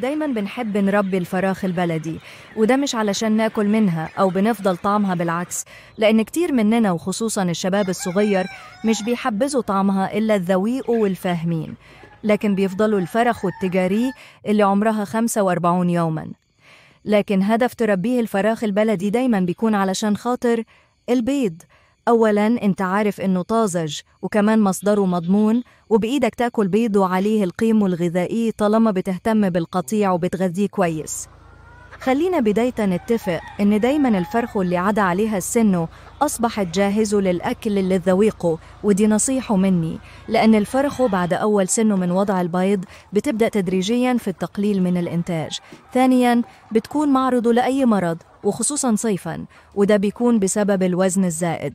دايما بنحب نربي الفراخ البلدي وده مش علشان ناكل منها أو بنفضل طعمها بالعكس لأن كتير مننا وخصوصا الشباب الصغير مش بيحبزوا طعمها إلا الذويق والفاهمين لكن بيفضلوا الفرخ والتجاري اللي عمرها 45 يوماً لكن هدف تربيه الفراخ البلدي دايما بيكون علشان خاطر البيض أولا أنت عارف إنه طازج وكمان مصدره مضمون وبإيدك تاكل بيض وعليه القيم الغذائي طالما بتهتم بالقطيع وبتغذيه كويس خلينا بداية نتفق إن دايما الفرخ اللي عدا عليها السن أصبحت جاهزه للأكل اللي ذويقه ودي نصيحة مني لأن الفرخ بعد أول سنه من وضع البيض بتبدأ تدريجيا في التقليل من الإنتاج ثانيا بتكون معرضه لأي مرض وخصوصا صيفا وده بيكون بسبب الوزن الزائد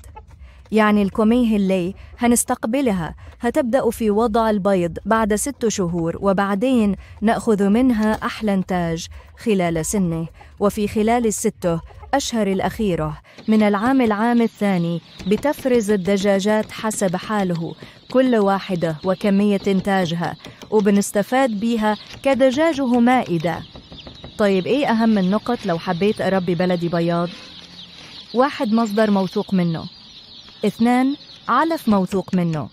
يعني الكوميه اللي هنستقبلها هتبدأ في وضع البيض بعد ست شهور وبعدين نأخذ منها أحلى إنتاج خلال سنه وفي خلال الستة أشهر الأخيرة من العام العام الثاني بتفرز الدجاجات حسب حاله كل واحدة وكمية إنتاجها وبنستفاد بيها كدجاجه مائدة طيب إيه أهم النقط لو حبيت أربي بلدي بياض؟ واحد مصدر موثوق منه اثنان علف موثوق منه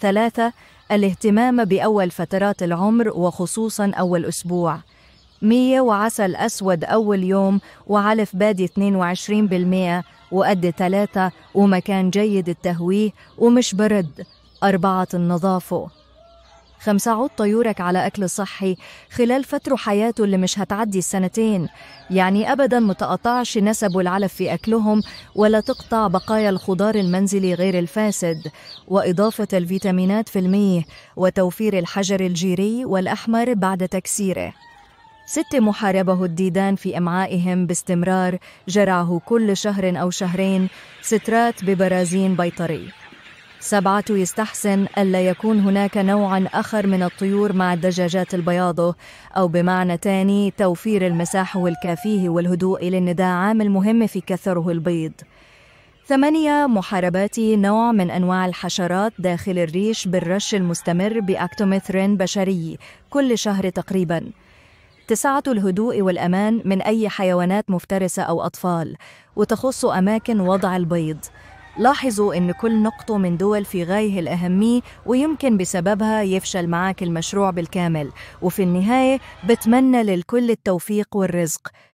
ثلاثة الاهتمام بأول فترات العمر وخصوصا أول أسبوع مية وعسل أسود أول يوم وعلف بادي 22% وقد ثلاثة ومكان جيد التهويه ومش برد أربعة النظافة خمسة عود طيورك على أكل صحي خلال فترة حياته اللي مش هتعدي السنتين يعني أبدا متقطعش نسب العلف في أكلهم ولا تقطع بقايا الخضار المنزلي غير الفاسد وإضافة الفيتامينات في الميه وتوفير الحجر الجيري والأحمر بعد تكسيره ست محاربه الديدان في امعائهم باستمرار جرعه كل شهر او شهرين سترات ببرازين بيطري سبعة يستحسن ألا يكون هناك نوعا آخر من الطيور مع الدجاجات البياضة أو بمعنى تاني توفير المساحة الكافية والهدوء للنداء عامل مهم في كثره البيض ثمانية محاربات نوع من أنواع الحشرات داخل الريش بالرش المستمر بأكتوميثرين بشري كل شهر تقريباً تسعة الهدوء والأمان من أي حيوانات مفترسة أو أطفال وتخص أماكن وضع البيض لاحظوا أن كل نقطة من دول في غايه الأهمية ويمكن بسببها يفشل معاك المشروع بالكامل وفي النهاية بتمنى للكل التوفيق والرزق